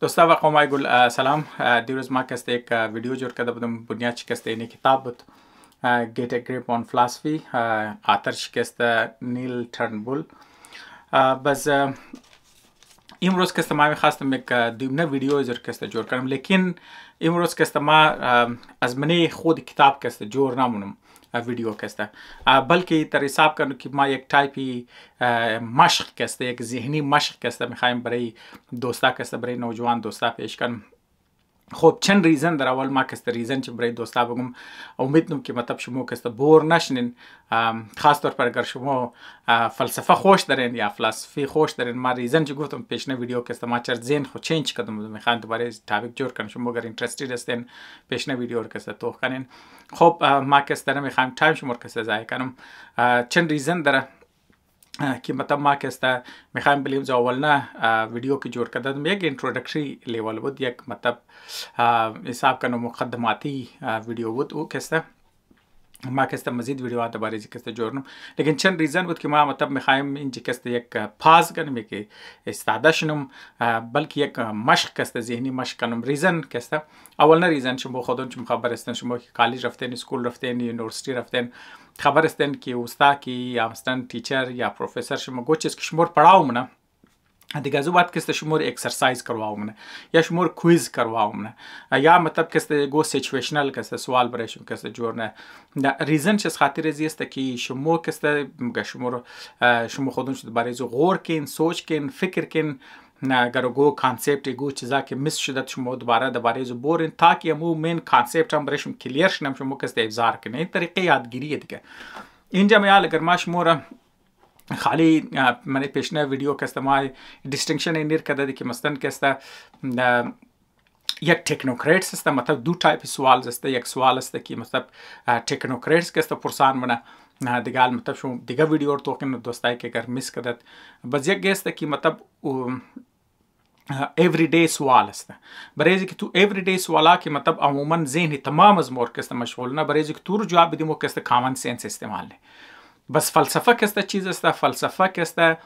دوستا و قومای گل سلام دیروز ما کسته یک ویدیو جور کرده بودم بنیاد شکسته اینی کتاب بود گیت ا گریپ آن فلسفی آتر شکسته نیل ترنبول بس امروز که ما میخواستم یک دیمنه ویدیو جور کسته جور کنم لیکن امروز که ما از منی خود کتاب کسته جور نمونم ویدیو کسته بلکه ترساب کنم که ما یک تایپی مشق کسته یک ذهنی مشق کسته میخوایم برای دوستا کسته برای نوجوان دوستا پیش کنم خب چند ریزن در اول ما کست ریزن چه برای دوستا بگم امیدنم که مطلب شما کست بور نشنین خاص طور پر اگر شما فلسفه خوش دارین یا فلسفی خوش دارین ما ریزن چه گفتم پیشنه ویدیو کست ما چر زین خو چینج کدم میخوان دوباره تاپیک جور کنم شما اگر اینترستید هستین پیشنه ویدیو رو کست توخ کنین خب ما کست دارم میخوام تایم شما کست زای کنم چند ریزن داره قیمتا ما که است میخوایم بلیم جو اولنا ویڈیو کی جوڑ کردم یک انٹروڈکشری لیول بود یک مطلب حساب کنو مقدماتی ویڈیو بود او که ما کس مزید ویڈیو دوباره از کس جورنم لیکن چند ریزن بود که ما مطلب میخوایم این کس یک پاز کنیم که استاده شنم بلکه یک مشق کس ذهنی مشق کنم ریزن کس اول نه ریزن شما خودون شما خبر هستن شما که کالج رفتن سکول رفتن یونیورسيټي رفتن خبر هستن که استاد کی یا تیچر یا پروفسور شما گوچ که شما پڑھاو نه دیگه از وقت کس شمور اکسرسایز کرواومنه یا شمور کویز کرواومنه یا مطلب کس گو سیچویشنل کس سوال برشم کس جورنه ریزن چس خاطر از است کی شمو کس شمور شمو خودون شد برای زو غور کین سوچ کین فکر کین اگر گو کانسپټ گو چې ځکه مس شد چې مو دوباره د بارې زبورن تاکي مو مین کانسپټ هم برشم کلیر شنم چې مو کس د ابزار کنه طریقې یادګیری دي که اینجا مې اگر ماش موره خالی من پیشنه ویدیو کسته ما دیستینکشن نیر کرده دی که مستن کسته یک تکنوکریتس است مطلب دو تایپ سوال است یک سوال است که مطلب تکنوکریتس کسته پرسان منه دیگه مطلب شو دیگه ویدیو تو کن دوستای که اگر میس کدت بس یک گست که مطلب every day सवाल است बरेज की तू एवरी डे सवाला के मतलब अमूमन जेहन तमाम अजमोर किस्त मशगूल ना बरेज की तूर जवाब दिमो किस्त कॉमन सेंस इस्तेमाल ने Bas falsafa que esta chis, esta falsafa que esta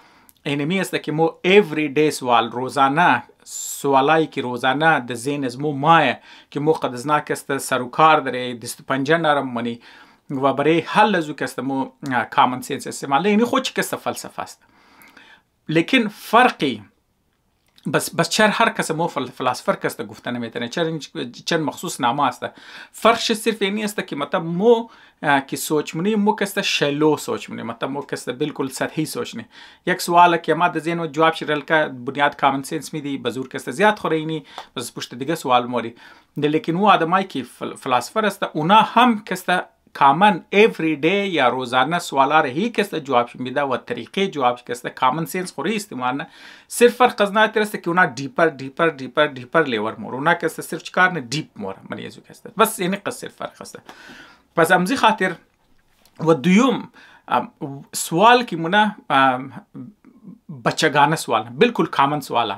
enemi esta que مو every day سوال روزانه سوالای که روزانه د زین از مو مایه که مو قد از ناکسته سروکار داره دست پنجه نرم منی و برای حل از او کسته مو کامن سینس استعماله یعنی خود چی کسته فلسفه است لیکن فرقی بس بس چر هر کس مو فلسفر کس تا گفتن میتونه چر چر مخصوص نامه است فرقش صرف یعنی است که مطلب مو که سوچ منی مو کس شلو سوچ منی مطلب مو کس بالکل سطحی سوچ نه یک سوال که ما د ذهن جواب شرل کا بنیاد کامن سنس می دی بزور کس زیاد خوری نی بس پشت دیگه سوال موری لیکن و آدمای که فلسفر است اونا هم کس common everyday ya rozana suallara hiç keste cevap şimdide ve tariqe cevap keste common sense kore istimarna sırf fark kazna tereste ki ona deeper deeper deeper deeper level mor ona keste sırf çıkar ne deep mor maniyezu keste bas yani kas sırf fark keste pas amzi khatir ve duyum سوال کې مونږه بچګانه سوال بالکل کامن سوال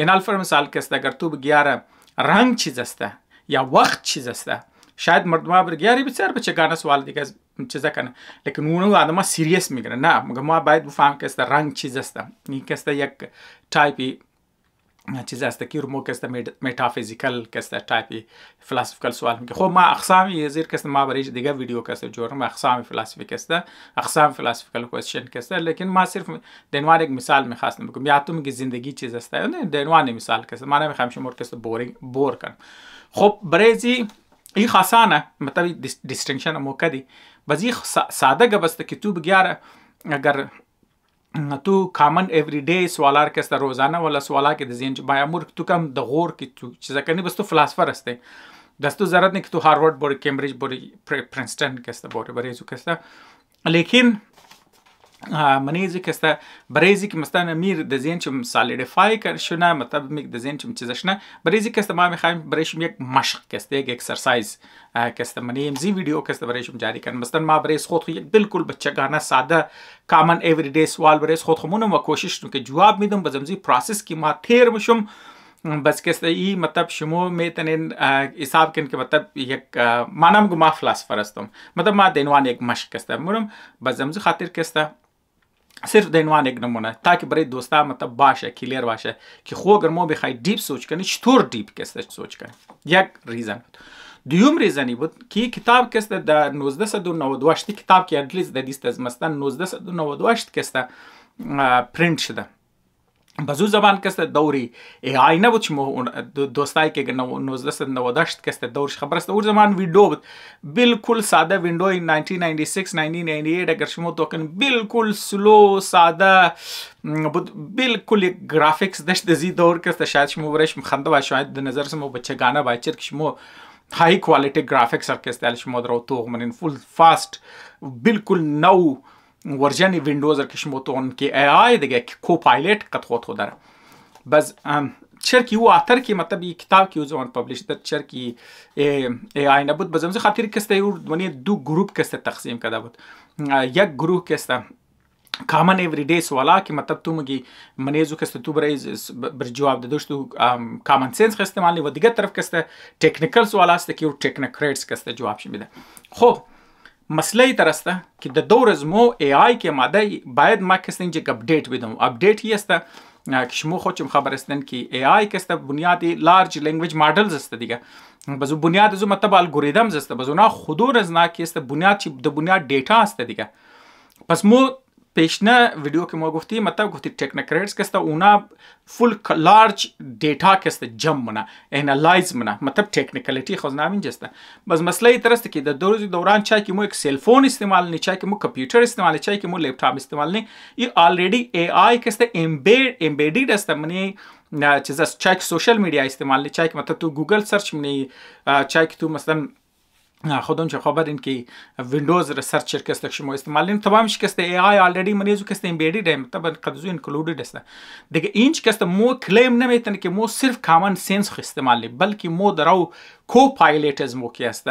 ان الفر مثال کې ستګر تو 11 رنگ چیز استه یا وخت چیز استه Şayet marduma bir giyari bitsar bir çekana sual dike çize kana. Lekin onu adama serious mi gire. Na, mga ma bayit bu fam kesta rang çizesta. Ni kesta yak type چیز است که رمو کسته متافیزیکل کسته ټایپي فلسفیکل سوال میگه خب ما اقسام یه زیر کسته ما برایش دیگه ویدیو کسته جورم اقسام فلسفی کسته اقسام فلسفیکل کوشن کسته لیکن ما صرف دنوان یک مثال میخواستم بگم یا تو میگه زندگی چیز است دنوان مثال کسته ما نمیخوام شما کسته بورینگ بور کنم خب برای Ich Hasana, मतलब distinction موکدی بس یک ساده گبست که تو بگیار اگر تو کامن اوری ډے سوالار کس د روزانه ولا سوالا کې د زین بیا مور تو کم د غور کې تو چې ځکنه بس تو فلسفر استه دستو ضرورت نه که تو هاروارد بوري کمبریج بوري پرنسټن کس ته بوري بریزو کس ته لیکن منیزیک است بریزیک مثلا میر د زینچم سالیدیفای کر شونه مطلب میک د زینچم چیزشنه بریزیک است ما میخوایم برایشم یک مشق کسته یک اکسرسایز کسته منی ام زی ویدیو کسته برایشم جاری کن مثلا ما برای خود خو یک بالکل بچگانه ساده کامن اوریډی سوال برای خود خمونم و کوشش نو که جواب میدم بزمزی پروسس کی ما تیر مشم بس کس ای مطلب شمو می تنین حساب کن که مطلب یک مانم گما فلسفرستم مطلب ما دینوان یک مشق کسته مرم بزمزی خاطر کسته सिर्फ देनवान एक नमूना ताकि बड़े दोस्ता मतलब बाश है क्लियर बाश है कि खो अगर मो बेखाई डीप सोच करें शोर डीप कैसे सोच करें यक reason دویم ریزنی بود کی کتاب کسته در 1998 کتاب کې ادلیس د دې ستاسو مستن 1998 کسته پرنټ شده بزوز زبان کەستە دەوری ئای نەبوو چمە دۆستایکێک 1990 کەستە دەورش خبرستە ئەو زمان ویددیو بت بلکل سادە وینندۆی 1996 دەگەرشمە تۆکن بلکل سلو سادە بلکل گرافیکس دەشت دەزی دەور کەستە شایشم وورشم خندەوە شاید دەنظرسمەوە بە چگانە باچرکشمەوە های کوالٹی گرافیکس ئەرکەستەلشمۆ درەوە تۆغ منین فول فاست بلکل نەو. Warjani Windows'daki şimdi onunki AI dege Copilot kat hot hodar. Baz چرکی او آتر کې مطلب یی کتاب کې او ځوان پبلش در چرکی ای آی نه بود بزمزه خاطر کسته یو ونی دو گروپ کسته تقسیم کده بود یک گروه کسته کامن ایوری ڈے سوالا کې مطلب تومږي منېزو کسته تو برې بر جواب د دوشتو کامن سنس خسته مالي و دغه طرف کسته ټیکنیکل سوالا ست کې یو ټیکنیکریټس کسته جواب شمیده خو مسئله ای است که در دور از مو ای آی که ماده باید ما کسی اینجا اپدیت بدم اپدیت هی است که شما خودم خبر هستن که ای آی که است بنیادی لارج لنگویج مدلز است دیگه بزو بنیاد زو مطلب الگوریتمز است بزو نه خودور از نه که است بنیاد چې د بنیاد ډیټا است دیگه پس مو पेशना वीडियो के मो गुफ्ती मतलब गुफ्ती टेक्नोक्रेट्स के ऊना फुल लार्ज डेटा के जम मना एनालाइज मना मतलब टेक्निकलिटी खोजनामिन जस्ता बस मसला ही तरस कि दो दौरान चाहे कि मो एक सेलफोन इस्तेमाल नहीं चाहे कि मो कंप्यूटर इस्तेमाल नहीं चाहे कि मो लैपटॉप इस्तेमाल नहीं ये ऑलरेडी ए आई के एम्बेड एम्बेडिड असता मनी चीज़ चाहे सोशल मीडिया इस्तेमाल नहीं चाहे कि मतलब तू गूगल सर्च में नहीं चाहे कि तू मतलब خودم چه خبر این که ویندوز ریسرچ شرکت شما استعمالین تمام شکسته ای آی آلردی منیزو کسته ایمبیدید ہے مطلب قدزو انکلودید است دیگه این شکسته مو کلیم نمیتن که مو صرف کامن سنس خو استعمال بلکې مو درو کو پایلټ از مو کې است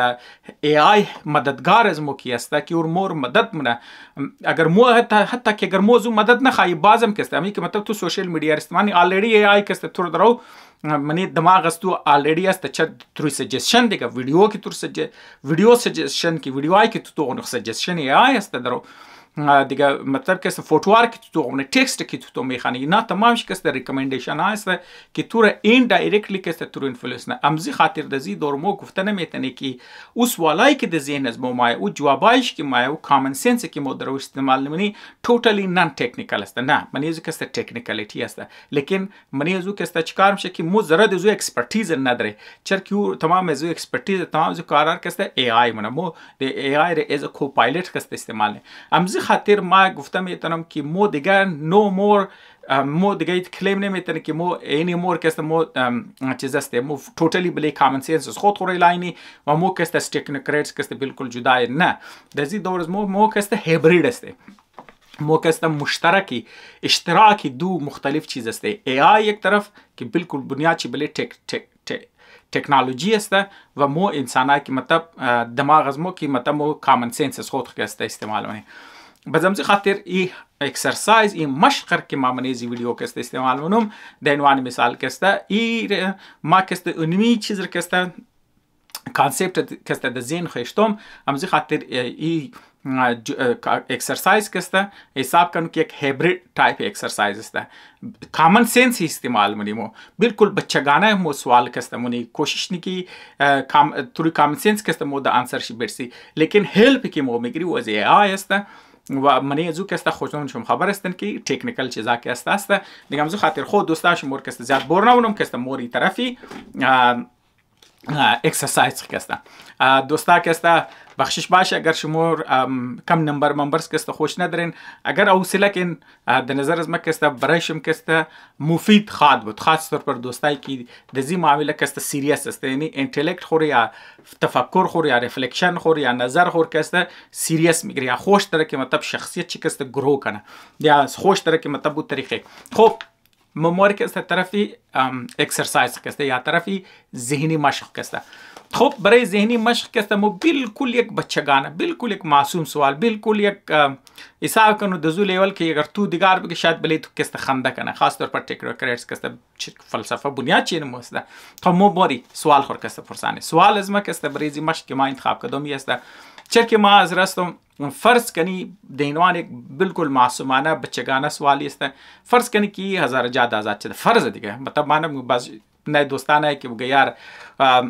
ای آی مددگار از مو کې است کی اور مور مدد منه اگر مو حتی حتی که اگر مو زو مدد نه خای بازم کسته امی که مطلب تو سوشل میډیا استعمال آلریډی ای آی کسته تر درو منی دماغ استو already است چې تر سجیشن دی ویډیو کې تر سجې ویډیو سجیشن کې ویډیو آی کې تو نو سجیشن ای آی است درو دیگه مطلب که fortvar kitu text kitu meyxaniginə tamam şikəstə recommendation aysə ki tur indirectly kəstə tur influence nə amzi xatir dəzi dormo guftənə metənə ki us والای کې د ذهن از مو او جوابایش کې ما او کامن سنس کې مو درو استعمال نمنې ټوټلی نن ټیکنیکل است نه منې زو کېسته ټیکنیکلټی است لیکن منې زو کېسته چکارم شي کې مو زره د زو ایکسپرټیز نه درې چر کې تمام زو ایکسپرټیز تمام زو کارار کېسته ای آی منه مو د ای آی ر از کو پایلټ کېسته استعمال هم زه خاطر ما گفتم میتونم که مو دیگر نو مور مو دیگه ایت کلیم نمیتونه که مو اینی مور کس مو چیز است مو ټوټلی بلی کامن سنس خود خوري لاینی و مو کس ټیکنوکریټس کس بالکل جدا نه د زی دور مو مو کس هیبرید است مو کس مشترکی اشتراکی دو مختلف چیز است ای آی یک طرف که بالکل بنیاد چی بلی ټیک ټیک ټیکنالوژي است و مو انسانا کی مطلب دماغ از مو کی مطلب مو کامن سنس خود کس استعمال ونه به زمزی خاطر ای اکسرسایز این مشقر که ما منیزی ویدیو کسته استعمال منم در عنوان مثال کسته ای ما کسته اونمی چیز کسته کانسپت کسته د زین خوشتم همزی خاطر ای exercise किस्ता हिसाब करूँ कि एक हेब्रिड टाइप एक्सरसाइज इसता कॉमन सेंस ही इस्तेमाल मुनी मो बिल्कुल बच्चा गाना है मो सवाल किस्ता मुनी कोशिश नहीं की काम थोड़ी कॉमन सेंस किस्ता मो द आंसर शी बेट सी लेकिन हेल्प की मो मिगरी वो जे आ इसता و من از او خوشون شم خبر استن که تکنیکال چیزا که است است دیگه خاطر خود دوستاش مور کسته زیاد بورنونم کستا کسته موری طرفی اکسرسایز کسته دوستا کسته بخشش باشه اگر شما کم نمبر ممبرز کسته خوش ندارین اگر اوسیله کن در نظر از ما کسته برای شم کسته مفید خواهد بود خاص طور پر دوستایی که د زی معامله کسته سیریس است یعنی انټلیکټ خور یا تفکر خور یا ریفلیکشن خور یا نظر خور کسته سیریس میگیره یا خوش تر که مطلب شخصیت چی کسته گرو کنه یا خوش تر که مطلب بود طریقه خب memori که طرفی اکسرسایز که یا طرفی ذهنی مشق که خب برای ذهنی مشق که مو بالکل یک بچگانه بالکل یک معصوم سوال بالکل یک حساب کنو د زو لیول کې اگر تو دیګار به شاید بلې تو کسته خنده کنه خاص طور پر ټیکر کریټس کسته فلسفه بنیاد چین موسته تو مو باری سوال خور کسته پرسانه سوال از ما کسته برای ذهنی مشق که ما انتخاب کدوم یسته चरके मां हज़रतम तो फ़र्ज़ कनी देनवान एक बिल्कुल मासूमाना बच्चेगाना सवाल इस फ़र्ज़ कनी की हज़ार ज़्यादा आज़ाद फ़र्ज़ दिखे मतलब माना बस नए दोस्ताना है कि वो गए यार आ,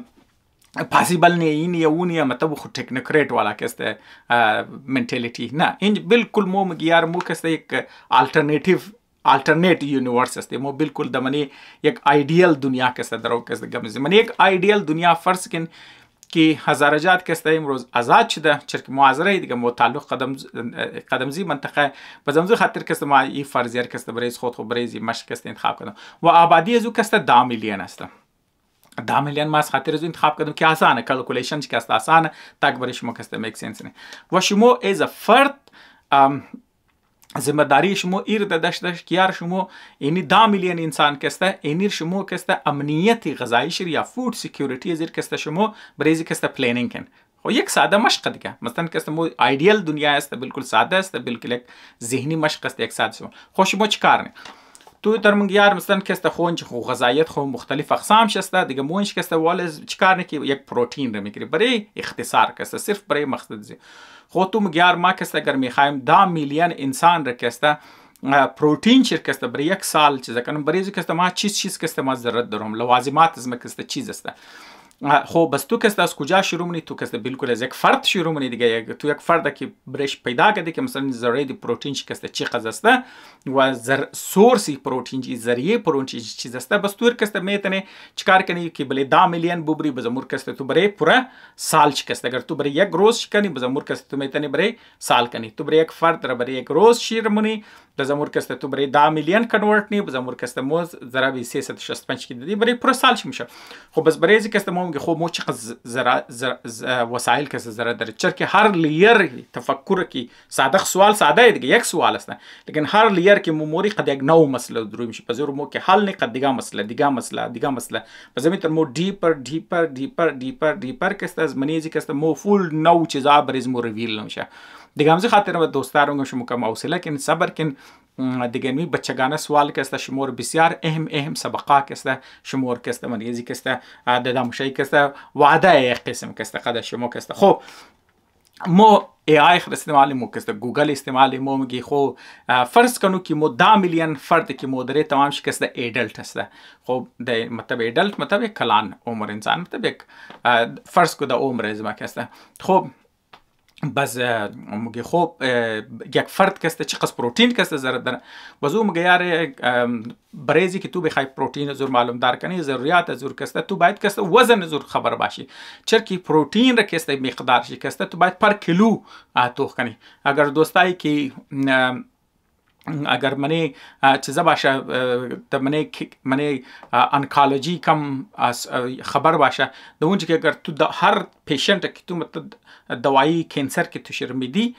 पॉसिबल नहीं है इन या उन या मतलब वो टेक्नोक्रेट वाला कहते हैं मैंटेलिटी ना इन बिल्कुल मो यार मो कैसे एक अल्टरनेटिव अल्टरनेट यूनिवर्स अस्ते मो बिल्कुल दमनी एक आइडियल दुनिया कैसे दरो कैसे गमजे मने एक आइडियल दुनिया फ़र्ज किन که هزارجات کسته امروز آزاد شده چرک معاصره دیگه متعلق قدم قدمزی منطقه به زمزو خاطر کسته ما این فرضیه کسته برای خود خود برای مشک کسته انتخاب کردم و آبادی از او کسته دامیلیان هستم دامیلیان ما از خاطر از انتخاب کردم که آسانه کلکولیشن که آسانه تک برای شما کسته میک سنس نه و شما از فرد zimmedariye şumu ir de deş deş kiyar şumu eni da milyen insan keste enir şumu keste amniyeti gazai şir ya food security zir keste şumu brezi keste planning ken خو یک ساده مشق دیگه مثلا کس مو آیدیل دنیا است بالکل ساده است بالکل یک ذهنی مشق است یک ساده شما خوش مو چیکار نه تو در من یار مثلا کس ته خونج خو غذایت خو مختلف اقسام شسته دیگه مونش کس ته وال چیکار نه کی یک پروتین رو میگیری برای اختصار کس صرف برای مقصد Hotum germak است اگر میخوایم دام میلیون انسان را کسته پروتین چیر کسته برای یک سال چیز کنم برای چیز کسته ما چیز چیز کسته ما ضرورت دارم لوازمات از ما کسته چیز است خب بس تو کس از کجا شروع می‌کنی تو کس بالکل از یک فرد شروع می‌کنی دیگه تو یک فرد که برش پیدا کرده که مثلا ذره پروتئین چی کس چی قز است و زر سورس پروتئین چی ذریعه پروتئین چیز است بس تو کس میتنه چیکار کنی که بله 10 میلیون بوبری بزمور کس تو برای پورا سال چی کس اگر تو برای یک روز کنی بزمور کس تو میتنه برای سال کنی تو برای یک فرد برای یک روز شیر مونی Zamurkasta tu bari da konvertni, zamurkastamuz zarabi siyaset şastmançki dedi. Bari prosal şimşa. Xo bas bari zikastamam ki xo moçi qaz zara vasail kasa zara dar. Çünkü her layer tefekkür ki sadık sual sadık edgi yak sual asla. Lakin her layer ki mumori qad yak nov masla duruyum şi. Bazır mo ki hal ne qad diga masla, diga masla, diga masla. Bazami tar mo deeper, deeper, deeper, deeper, deeper kasta zmani zikastamam full nov chiza bariz mo reveal lamşa. دیگه خاطر و دوستارون شما که موصله کن صبر کن دیگه می بچگانه سوال که است شمور بسیار اهم اهم سبقه که است شمور که است من یزی که است ددامشی که است وعده یک قسم که است قد شما که است خب مو ای آی خر استعمال مو کسته گوگل استعمال مو میگی خو فرض کنو کی مو دا میلیون فرد کی مو درې تمام شي کسته ایڈلټ هسته خو د مطلب ایڈلټ مطلب کلان عمر انسان مطلب فرض کو د عمر زما کسته خب باز میگه خب یک فرد کسته چه قصد پروتین کسته ضرورت داره باز او میگه یار برزی که تو بخوای پروتین زور معلوم دار کنی ضروریات زور کسته تو باید کسته وزن زور خبر باشی چرکی پروتین را کسته مقدار شی کسته تو باید پر کیلو توخ کنی اگر دوستایی که اگر منی چې زه باشه د منی منی انکالوجي کم خبر باشه د اونج کې اگر تو د هر پیشنټ کې تو مطلب دوایي کینسر کې تو شرمیدي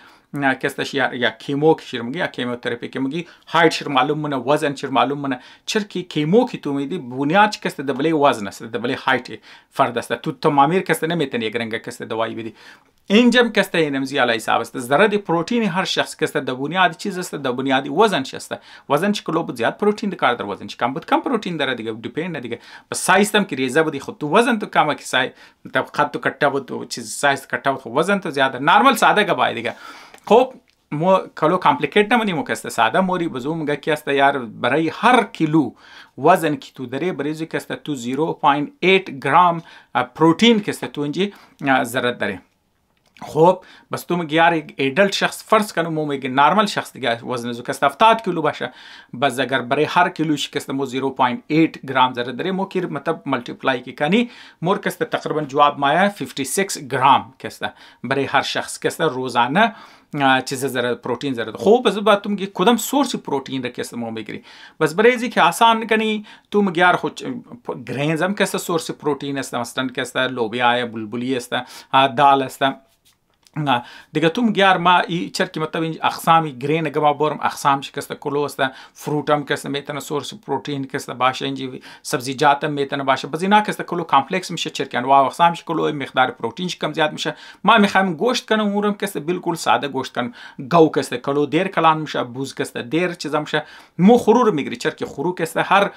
کستش یا یا کیمو کې شرمګي یا کیموتراپي کې مګي هایټ شر معلوم نه وزن شر معلوم نه چر کې کیمو کې تو میدي بنیاد کست د بلې وزن است د بلې هایټ فرد است تو تمامیر کست نه میتنی ګرنګ کست دوایي ودی اینجم کسته اینمزی علی حساب است ذره پروتین هر شخص کسته د بنیاد چیز است د بنیاد وزن شسته وزن چې کلو زیات پروتین د کار در وزن چې کم بود کم پروتین در دیگه ډیپند دیگه بس سایز تم کې ریزه بدی خود تو وزن تو کم کې سای مطلب خط تو کټه بود تو چیز سایز کټه بود وزن تو زیاده نارمل ساده گبای دیگه خب مو کلو کامپلیکیټ نه منی مو کسته ساده موری بزوم گه کیسته یار برای هر کیلو وزن کی تو دره بریزی کسته تو 0.8 گرام پروتین کسته تو انجی ضرورت داره خب بس تو میگی یار یک ایدلت شخص فرض کنم مو میگی نارمال شخص دیگه وزن زو کس 70 کیلو باشه بس اگر برای هر کیلو شکست مو 0.8 گرام زره درې مو کې مطلب ملټیپلای کی کنی مور کس تقریبا جواب مایا 56 گرام کس برای هر شخص کس روزانه چیز زره پروتین زره خب بس بعد تم کدام سورس پروتین را کس مو میگیری بس برای زی که آسان کنی تو میگی یار خود گرینز هم کس سورس پروتین است مثلا کس لوبیا یا بلبلی است دال است دیگه تم گیار ما ای چرکی مطلب اینج اقسامی گرین گما بورم اقسام شکسته کلو است فروتم کسته میتن سورس پروتئین کسته باشه اینج سبزیجات میتن باشه بس اینا کسته کلو کامپلکس میشه چرکن وا اقسام شکلو مقدار پروتئین کم زیاد میشه ما میخوایم گوشت کنم اونم کسته بالکل ساده گوشت کنم گاو کسته کلو دیر کلان میشه بوز کسته دیر چیزا میشه مو خرور میگیری چرکی خرو کسته هر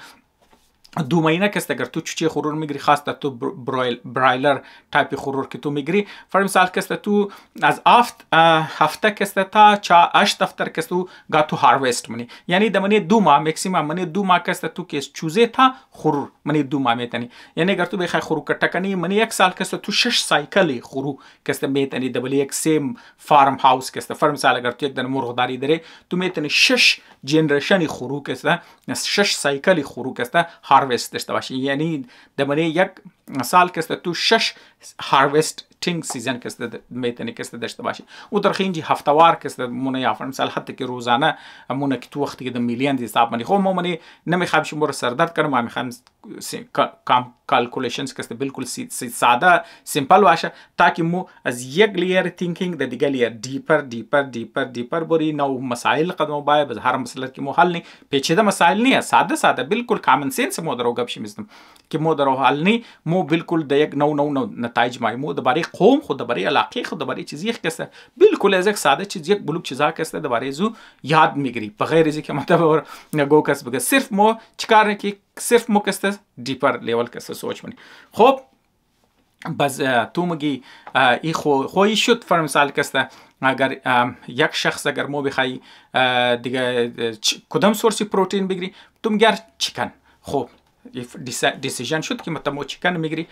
دو ماینه که است اگر تو چوچه خورور میگیری خاص تو برایل برایلر تایپ خورور که تو میگیری فرم سال که است تو از افت هفته که است تا چا اش دفتر که تو گاتو هاروست منی یعنی د منی دو ما مکسیمم منی دو ما که است تو که چوزه تا خورور منی دو ما میتنی یعنی اگر تو بخای خورو کټکنی منی یک سال که است تو شش سایکل خورو که است میتنی د یک سیم فارم هاوس که است فرم سال اگر تو یک دن مرغداری دره تو میتنی شش جنریشن خورو که است شش سایکل خورو که است harvest داشته باشی یعنی در معنی یک سال که تو شش هاروست تینگ سیزن کسته میتنی کسته داشته باشی او در خینجی هفتوار کسته مونه یا فرم سال حتی که روزانه مونه که تو وقتی که میلیان دی حساب منی خب مونه نمیخوام شمور سردرد کنم میخوام کام calculations که بالکل ساده سیمپل باشه تاکه ما از یک لیر تینکینگ در دیگه لیر دیپر دیپر دیپر دیپر بری نو مسائل قدم باید بز هر مسئله که مو حل نی پیچیده مسائل نیه ساده ساده بالکل کامن سنس مو درو گپ شمیزم که مو درو حل نی مو بالکل د یک نو نو نو نتایج مای مو د بری قوم خود د بری علاقه خود د بری چیزی کسه بالکل از یک ساده چیز یک بلوک چیزا کسه د بری زو یاد میگیری بغیر از که مطلب گو کس بگه صرف مو چیکار کی صرف مکسته دیپر لیول کسته سوچ کنید خب باز تو میگی ای خو خویی شد فر مثال کسته اگر یک شخص اگر ما بخوای دیگه کدام سورسی پروتئین بگیری تو گر چیکن خب دیسیژن شد که متمو چیکن میگیری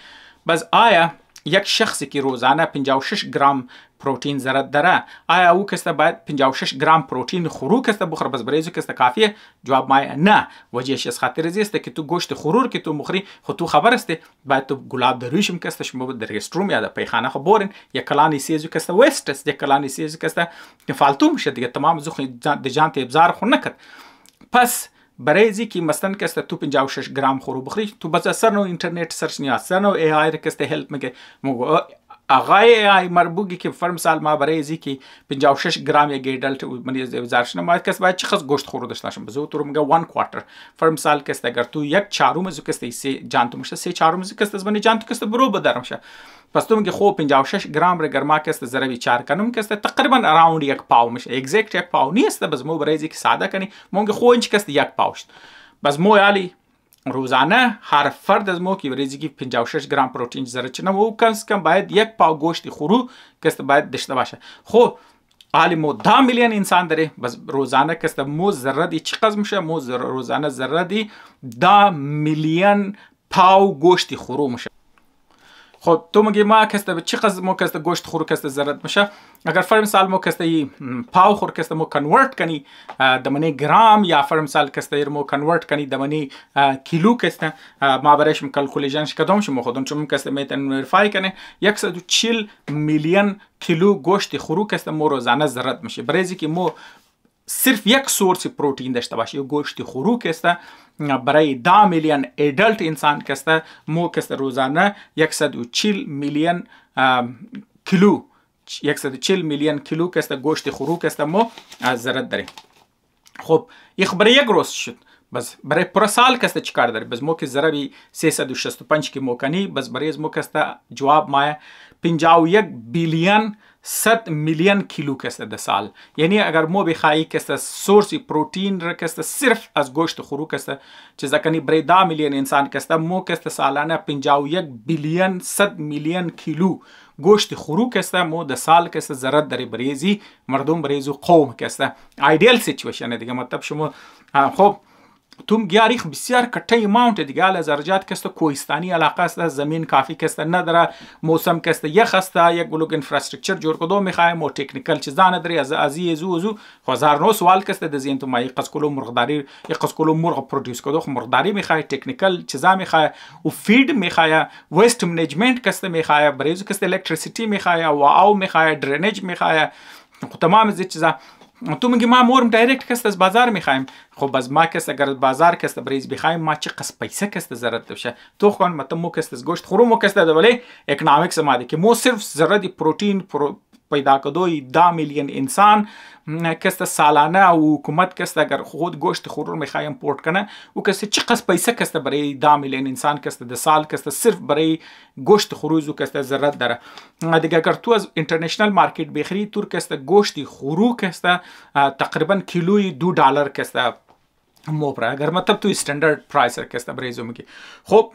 باز آیا یک شخصی که روزانه 56 گرم پروتین ضرورت داره آیا او کسته باید 56 گرم پروتین خورو کسته بخور بس برای کسته کافیه جواب ما نه وجهش از خاطر زیسته که تو گوشت خورور که تو مخری خو تو خبر است باید تو گلاب درویشم کسته شما در رستروم یا در پیخانه خبرین یا کلانی سیزو کسته وست است یا کلانی سیزو کسته فالتو میشه دیگه تمام زخ د جان ته ابزار خو نکد پس Bereye zikî kes te 256 gram xoro bixî tu beza ser no înternêt serşniya ser no AI re kes te help mige mu آقای مربوگی که فرم سال ما برای ازی که 56 گرم یا گیدلت من زارشن ما کس باید چخص گوشت خورو داشتم بزو تو میگه 1 کوارتر فرم سال کس اگر تو یک چارم از کس سه جان تو مشه سه چارم از کس بنی جان تو کس برو بدرم شه پس تو میگه خب 56 گرم را گرما کس ضربی 4 کنم کس تقریبا اراوند یک پاو مشه اگزیکت یک پاو نیست بس مو برای ازی که ساده کنی مونږ خو انچ کس یک پاوشت بس مو علی روزانه هر فرد از ما که ورزگی 56 گرم پروتئین ذره چنم او کم کم باید یک پاو گوشت خورو کس باید داشته باشه خب حالی مو دا میلیون انسان داره بس روزانه کس مو ذره دی چی قسم میشه مو روزانه ذره دی دا میلیون پاو گوشت خورو میشه خب تو میگی ما کسته چی قز مو کسته گوشت خور کسته ضرورت میشه اگر فرم سال مو کسته پاو خور کسته مو کنورت کنی دمنه گرام یا فرم سال کسته مو کنورت کنی دمنه کیلو کسته ما برایش کلکولیشن کدام شما خودون چون کسته میتن ورفای کنه 140 میلیون کیلو گوشت خورو کسته مو روزانه ضرورت میشه برای اینکه مو صرف یک سورس پروتئین داشته باشه یا گوشت خرو کسته برای 10 میلیون ادالت انسان کسته مو کسته روزانه 140 میلیون کیلو 140 میلیون کیلو کسته گوشت خرو کسته مو ضرورت داریم خب یک برای یک روز شد بس برای پر سال کسته چیکار داره بس مو کې ضربي 365 کې مو کني بس برای مو کسته جواب ما 51 بیلیون 100 میلیون کیلو کسته در سال یعنی اگر ما بخواهی کسته سورس پروتین را کسته صرف از گوشت خورو کسته چې ځکنی بریدا میلیون انسان کسته مو کسته سالانه 51 بیلیون 100 میلیون کیلو گوشت خورو کسته مو د سال کسته ضرورت داری بریزی مردم بریزو قوم کسته ایدیال سیچویشن دیگه مطلب شما خب تونگیاریخ بسیar katayı mount edgal az arjat keste kohistani alaka asta zamin kafi keste nadra mosam keste yakh asta yak bulog infrastructure jor kodo mi khaye mo technical chiz nadri az azi zu zu khazar no sual keste de zin to may qas kolo murghdari qas kolo murg produce kodo murghdari mi khaye technical chiz mi khaye u feed mi khaye waste management keste mi khaye brez keste electricity mi khaye wa au mi khaye drainage mi khaye تمام زی چیزا تو میگی ما مورم دایرکت کس از بازار میخوایم خب از ما کس اگر بازار کس بریز بخوایم ما چه قص پیسه کس ضرورت بشه تو خون متمو کس گوشت خورو مو کس ده ولی اکنامیکس ما ده که مو صرف ضرورت پروتین پرو پیدا کدوی ده میلیون انسان کس سالانه و حکومت کس اگر خود گوشت خورور میخوای امپورت کنه او کس چه قص پیسه کس برای ده میلیون انسان کس د سال کس صرف برای گوشت خروز و کس ضرورت داره دیگه اگر تو از انټرنیشنال مارکیټ بخری تور کس گوشت خورو کس تقریبا کیلوی دو ډالر کس موپرا اگر مطلب تو استاندارد پرایس رکسته برای زوم کی خب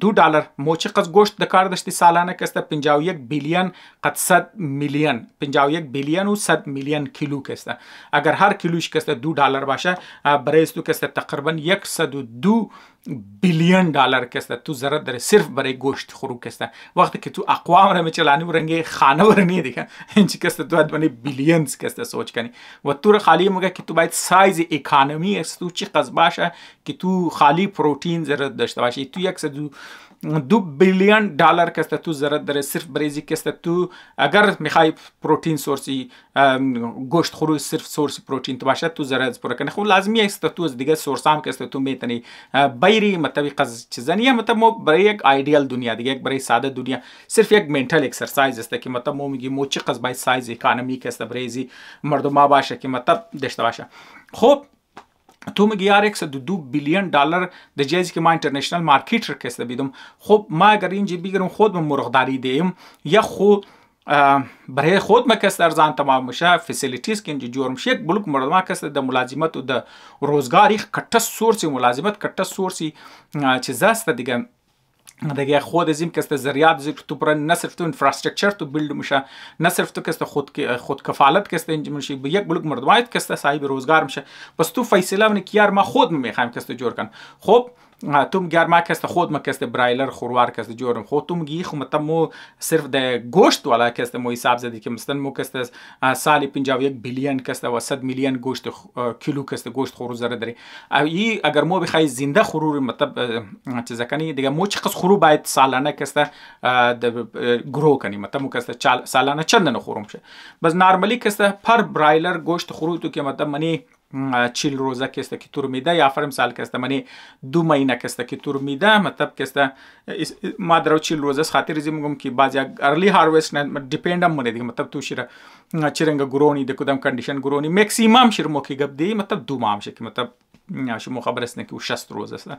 دو دلار موچی قز گوشت د کار دشتی سالانه کسته 51 بیلیون قد 100 میلیون 51 بیلیون و 100 میلیون کیلو کسته اگر هر کیلوش کسته دو دلار باشه برای استو کسته تقریبا 102 بیلیون دلار کسته تو ضرورت داره صرف برای گوشت خورو کسته وقتی که تو اقوام را میچلانی و رنگ خانه ور نه دیگه این چی کسته تو باید بنی بیلیونز کسته سوچ کنی و تو را خالی مگه که تو باید سایز اکانومی است تو چی قز باشه که تو خالی پروتئین ضرورت داشته باشی تو یک سدو دو بیلیون دلار که تو ضرورت داره صرف برای که تو اگر میخوای پروتئین سورسی گوشت خورو صرف سورس پروتئین تو باشه تو ضرورت پر کنه خب لازمی است تو از دیگه سورس هم که تو میتونی بیری مطابق از چیزا نیه مطلب مو برای یک ایدیال دنیا دیگه یک برای ساده دنیا صرف یک منتال اکسرسایز است که مطلب مو میگی مو چی قص بای سایز اکانومی که است برای مردم باشه که مطلب داشته باشه خب تو میگی یار 102 بیلیون دلار در جایزی که ما اینترنشنال مارکت رکسته بیدم خب ما اگر اینجا بگیرم خود به مرغداری دیم یا خود برای خود ما کس در ځان تمام مشه فیسیلیټیز کې چې جوړم شي بلک مردما کس د ملازمت او د روزګاری کټه سورسي ملازمت کټه سورسي چې زاسته دیګه دیگه خود از این کسته ذریعات ذکر تو پر نه صرف تو انفراستراکچر تو بیلد میشه نه صرف تو کسته خود خود کفالت کسته انجام میشه به یک بلوک مردمایت کسته صاحب روزگار میشه پس تو فیصله ونه کیار ما خود میخوایم کسته جور کن خب تم گرما کس خود کس برایلر خوروار کس جورم خود تم گی خو متم مو صرف د گوشت والا کس مو حساب زدی که مثلا مو کس سال 51 بیلیون کس و 100 میلیون گوشت کیلو کس گوشت خورو زره دری او ای اگر مو بخای زنده خورو مطلب چیز کنی دیگه مو چقدر خورو باید سالانه کس د گرو کنی مطلب مو کس سالانه چند نه خورم شه بس نارملی کس پر برایلر گوشت خورو تو که مطلب منی چل روزه که است که تور میده یا فرم سال که است منی دو مینه که است که تور میده مطلب که است ما درو چل روزه خاطر زی مګم کی باز ارلی هارویست نه ډیپند هم نه دی مطلب تو شره چرنګ ګورونی د کوم کنډیشن ګورونی میکسیمم شر مو کې ګب دی مطلب دو مام شي کی مطلب شو مو خبر است نه کی 60 روزه است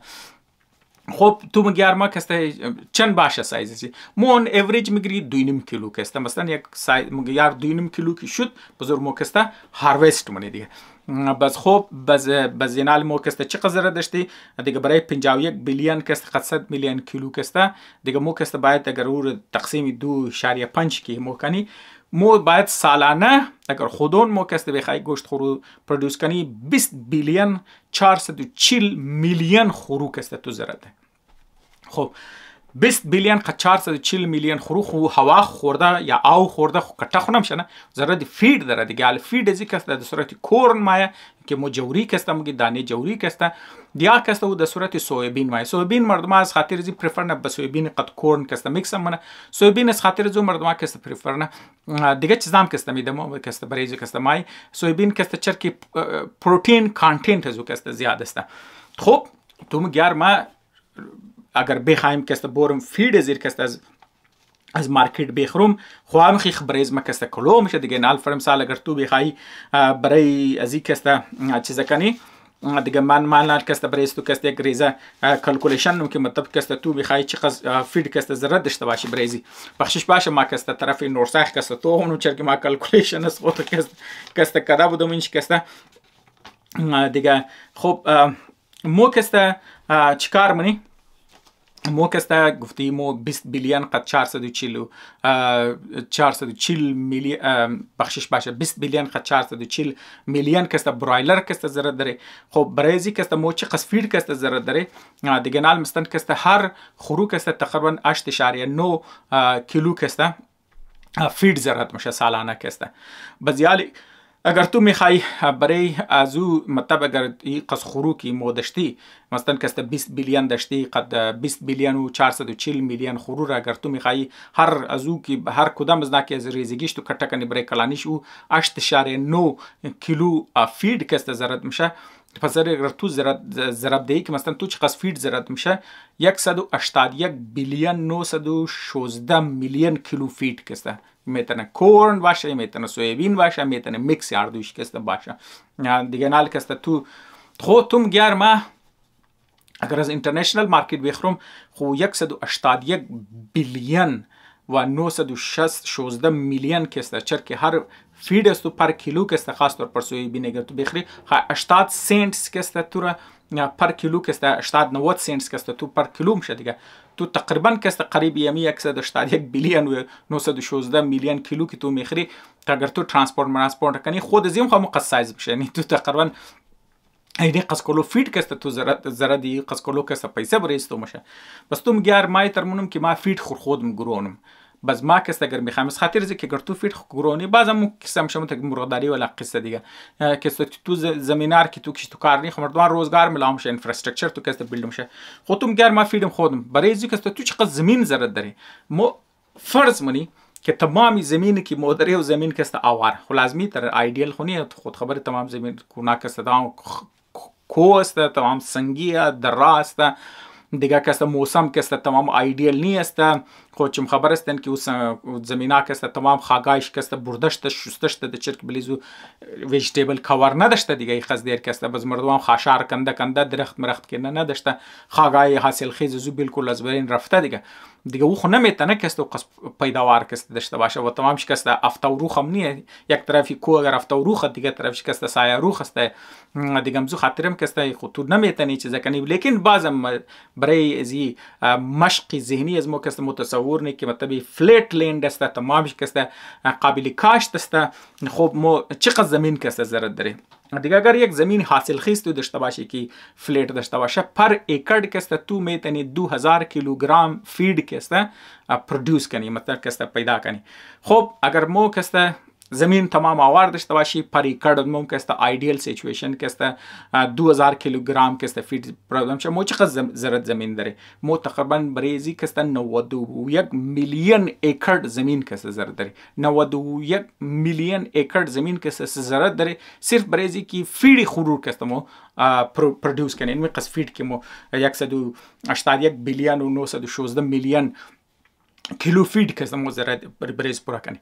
خب تو مگر ما کسته چند باشه سایز چی ما اون اوریج میگیری دوینم کیلو کسته مثلا یک سایز مگر یار دوینم کیلو کی شد بزرگ ما کسته هاروست منی دیگه باز خب باز بزینال مو کسته چی قذر داشتی دیگه برای 51 بیلیون کسته 700 میلیون کیلو کسته دیگه مو کسته باید اگر رو تقسیم دو شاریه پنج که مو کنی مو باید سالانه اگر خودون مو کسته بخوای گوشت خورو پروڈیوس کنی 20 بیلیون 440 میلیون خورو کسته تو زرده خب 20 بیلیون که 440 میلیون خرو خو هوا خورده یا آو خورده خو کټه خونم شنه ضرورت فیډ دره دیگه ال فیډ ازی کسته د صورت کورن مایه که مو جوری کسته مو دانه جوری کسته دیا کسته د صورت سویبین مایه سویبین مردما از خاطر زی پریفر نه بسویبین قد کورن کسته میکس منه سویبین از خاطر زو مردما کسته پریفر نه دیگه چیزام کسته می دمو کسته بریز کسته مای سویبین کسته چرکی پروتین کانټینټ ازو کسته زیاد است خب تو مګر ما اگر بخوایم که برم فیڈ زیر کس از از مارکت بخرم خواهم خیخ برای از مکسته کلو میشه دیگه نال فرم سال اگر تو بخوای برای از این کسته چیز کنی دیگه من مال نال کسته برای تو کسته یک ریزه کلکولیشن که مطلب کسته تو بخوای چی قز فید کسته ضرورت داشته باشی برای زی بخشش باشه ما کسته طرف نورسخ کسته تو اونو چرکی ما کلکولیشن است خود کسته کسته کده بودم اینش کسته دیگه خب مو کسته چیکار منی موکسته گفتیم و 20 بیلیون قد 440 440 میلی بخشش باشه 20 بیلیون قد 440 میلیون کسته برایلر کسته ضرر داره خب برایزی کسته موچی قصفیر کسته ضرر داره دیگه نال مستند کسته هر خورو کسته تقریبا 8.9 کیلو کسته فیډ ضرورت مشه سالانه کسته بزیالی اگر تو میخوای برای از او مطلب اگر قصخورو که ما داشتی مثلا که 20 بیلیون داشتی قد 20 بیلیون و 440 میلیون خورو را اگر تو میخوای هر از او که هر کدام از ناکی از ریزگیش تو کتکنی برای کلانیش او 8.9 کیلو فیلد کست زرد میشه پس اگر تو ضرب, ضرب دهی که مثلا تو چقدر فیت ضرب میشه 181 بیلیون 916 میلیون کیلو فیت کسته میتونه کورن باشه میتونه سویبین باشه میتونه میکس هر دوش کسته باشه دیگه نال کسته تو خود تم گرمه اگر از انٹرنیشنل مارکیت بخرم خو 181 بیلیون و 916 میلیون کسته چرا که هر فی است و پر کیلو که است خاص طور پر سوی بینه گر تو بخری خا 80 سنت که است تو را پر کیلو که است 80 90 سنت که است تو پر کیلو میشه دیگه تو تقریبا که است قریب یمی 181 بیلیون و 916 میلیون کیلو که تو میخری اگر تو ترانسپورت مراسپورت کنی خود زیم خو مقصایز بشه یعنی تو تقریبا اینی قسکولو فیٹ کسته تو زرد زردی قسکولو کسته پیسې برېستو مشه بس تم ګار مای ترمنم کې ما فیټ خور خودم ګرونم bazmakis اگر میخوایم از خاطر که اگر تو فیت گرونی بازم کسم شما تک مرغداری ولا قصه دیگه که تو زمینار که تو کشتو کار نیخ مردوان روزگار ملام شه انفراستراکچر تو کس بیلدم شه خودم گر ما فیدم خودم برای زی کس تو چقدر زمین زرد داری مو فرض منی که تمام زمین کی مودره و زمین کس آوار خو لازمی تر آیدیل خونی خود خبر تمام زمین کونا کس دا کوست تمام سنگیه دراست دیگه کس موسم کس تمام آیدیل نیست Koçum haber esten ki usa zemina keste tamam haga iş keste burdaşta şustaşta da çirk bilizu vegetable kavar ne daşta diye xaz der keste biz merdvam haşar kanda kanda direkt mrakt kende ne daşta haga hasil xiz zu bilkul az berin rafta diye دیگه و خو نمیتنه کس تو قص پیداوار کس داشته باشه و تمام کس افتو روخ هم نیه یک طرفی کو اگر افتو روخ دیگه طرفش کس سایه روخ است دیگه مزو خاطرم کس خو تو نمیتنی چیز کنی لیکن بعضم برای ازی مشق ذهنی از مو کس متصور تصور نه کې مطلب فلیټ لینډ است تمام کسته قابل کاشت است خب مو چقدر زمین کسته ضرورت داره دیگه اگر یک زمین حاصل خیز تو داشته باشه که فلیت داشته باشه پر ایکڑ کسته تو میتونی دو هزار کیلوگرام فیڈ کسته پروڈیوس کنی مطلب کسته پیدا کنی خب اگر مو کسته زمین تمام آوردش داشته پری کرد ممکن است ایدیال سیچویشن که است 2000 کیلوگرم که است فیت پرابلم چه مو چقدر ذرت زمین داره مو تقریبا بریزی که است 91 میلیون ایکر زمین که است ذرت داره 91 میلیون ایکر زمین که است ذرت داره صرف بریزی کی فیڈ خرور که است مو پروڈیوس کنه این قص فیڈ که مو 181 بیلیون و 916 میلیون کیلو فیٹ که است مو ذرت بریز پورا کنه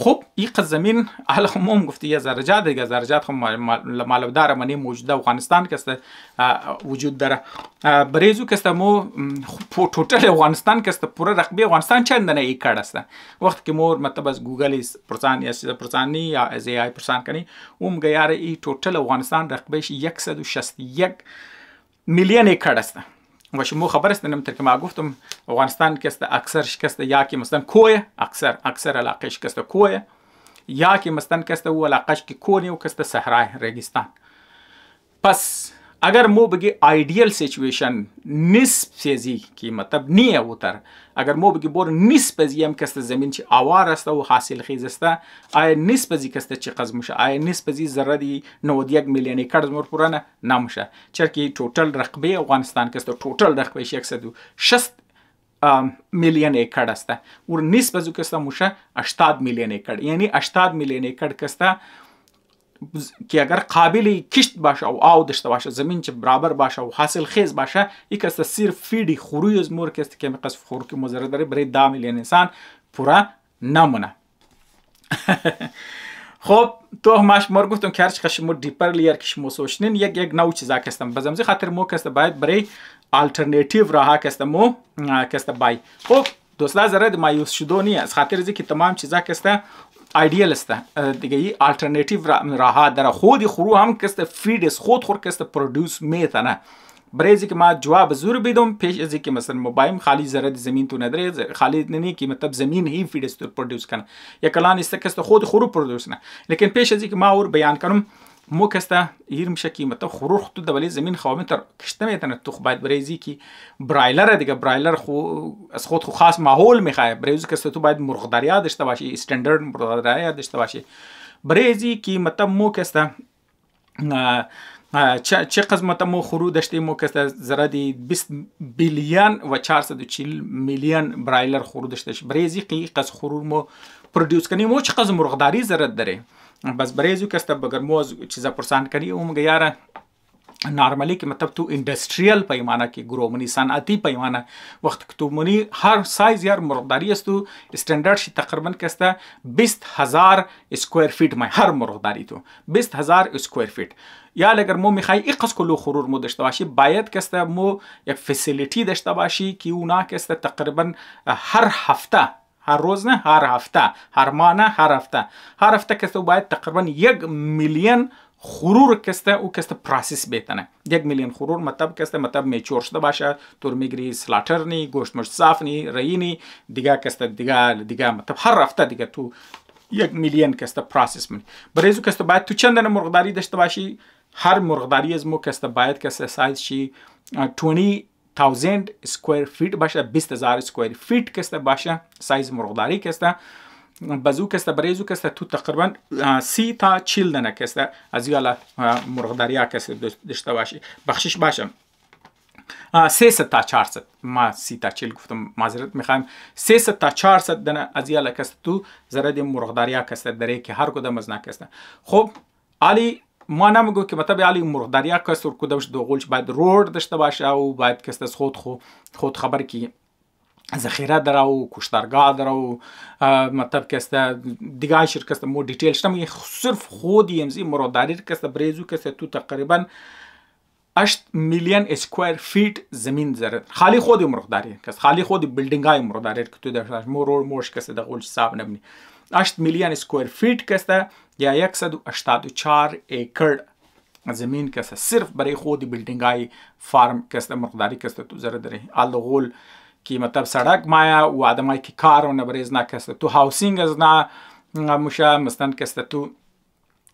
خب این قصد زمین حالا خموم گفتی یه زرجات دیگه زرجات خب مالودار منی موجوده افغانستان کسته وجود داره بریزو کسته مو ټوټل افغانستان کسته پوره رقبه افغانستان چندنه ای کړه است وخت کې مور مطلب از ګوګل پرسان یا سیده پرسانی یا از ای آی پرسان کنی اوم ګیاره ای ټوټل افغانستان رقبه 161 میلیون ای کړه است و شما خبر است نمیتر که ما گفتم افغانستان کسته اکثر شکسته یا که مثلا کوه اکثر اکثر علاقه شکسته کوه یا که مثلا کسته او علاقه که کونی و کسته صحرای ریگستان پس अगर मो बगे ideal situation निस्प सेजी की मतलब नी है उतर अगर मो बगे बोर निस्प जी हम कस्ते ज़मीन ची आवार अस्ता वो हासिल खीज अस्ता आय निस्प जी कस्ते ची कज़मुश आय निस्प जी ज़रा दी नवदियक मिलियन एकड़ मोर पुराना नामुश चरकी टोटल रकबे अफगानिस्तान कस्ते टोटल रकबे शेख शस्त میلیون ایکڑ است. اور نسبت زو کستا موشه 80 میلیون ایکڑ یعنی 80 میلیون ایکڑ کستا که اگر قابل کشت باشه او آو داشته باشه زمین چه برابر باشه و حاصل خیز باشه یک است سیر فیدی خوروی از مور که است که مقصد خور که مزرد داره برای ده میلیون انسان پورا نمونه خب تو همش مر گفتم که هرچی کشمو دیپر لیر کشمو سوشنین یک یک نو چیزا کستم بزمزی خاطر مو کسته باید برای الटरनेटیو راه کستم مو کسته بای خب دوستلا زره مایوس شدو نیه از خاطر زی که تمام چیزا کسته ایدیالست دیگه ای آلترناتیو راه داره خودی خورو هم کسته فیدس خود خور کسته پرودوس میتنه برای اینکه ما جواب زور بدم پیش از اینکه مثلا موبایل خالی ذره زمین تو نداره خالی نه که مطلب زمین هی فیدس تو پرودوس کنه یا کلان است کسته خود خورو پرودوس نه لیکن پیش از اینکه ما اور بیان کنم munkasta 22 mesela xurur hududa vali zemin kilometr kiştemeytene tuh bayt brezi ki brayler diga brayler xu az khod xu khas mahol mikhaye brezi ke tu bayt murghdariya dashta bashi standard murghdariya dashta bashi brezi ki matlab munkasta چه قسمت مو خرو داشته مو کس زردی 20 بیلیون و 440 میلیون برایلر خرو داشته برزی قی قز خرو مو پروڈیوس کنی مو چه قز مرغداری زرد داره बजबरेज कस तब अगर मोज चीज़ा पुरसान करिए उमगे यार नॉर्मली कि मतलब तू इंडस्ट्रियल पैमाना की ग्रोमनी सनअती पैमाना वक्त तो मनी हर साइज यार मरदारी तू स्टैंडर्ड शी तकरीबन कहता बीस हज़ार स्क्वायर फीट में हर मरदारी तो बीस हज़ार square feet یا لګر مو میخای اقص کلو خرور مو دشته باشی باید کسته مو یک فسیلیتی دشته باشی که اونا کسته تقریبا هر هفته هر روز نه هر هفته هر ماه نه هر هفته هر هفته کسی باید تقریبا یک میلیون خرور کسته او کسته پروسس بیتنه یک میلیون خرور مطلب کسته مطلب میچور شده باشه تور میگری سلاتر نی گوشت مش صاف نی رایی نی دیگه کسته دیگه دیگه مطلب هر هفته دیگه تو یک میلیون کسته پروسس منی برای زو کسته باید تو چند مرغداری داشته باشی هر مرغداری از مو کسته باید کسته سایز شی 20 1000 سکوئر فیت باشه 20000 سکوئر فیت کسته باشه سایز مرغداری کسته بازو کسته بریزو کسته تو تقریبا سی تا چیل دنه کسته از یالا مرغداریا کسته داشته باشه بخشش باشه سه ست تا چهار ست ما سی تا چل گفتم معذرت میخوایم سه ست تا چهار ست دنه از یالا کسته تو زرد مرغداریا کسته داره که هر کدام از نکسته خب علی ما نمیگو که ما طبعا مورد در یک کس کدومش دو قولش باید رور داشته باشه و باید کس از خود خو خود خبر کی ذخیره داره و کشتارگاه داره و مطلب کسته دیگه شرکت مو دیتیل شتم صرف خود یمزی مراداری کسته بریزو کسته تو تقریبا 8 میلیون اسکوائر فیت زمین زره خالی خود مرغداری کس خالی خود بلډینګای مرغداری که تو در مور مورش کسته د غول حساب نبني 8 میلیون سکوئر فیت کسته یا 184 ایکڑ زمین کسته صرف برای خود بیلڈنگای فارم کسته مقداری کسته تو زر داره آل غول کی مطلب سڑک مایا و آدمای کی کار و نبریز نا کسته تو هاوسینگ از نا مشا مستند کسته تو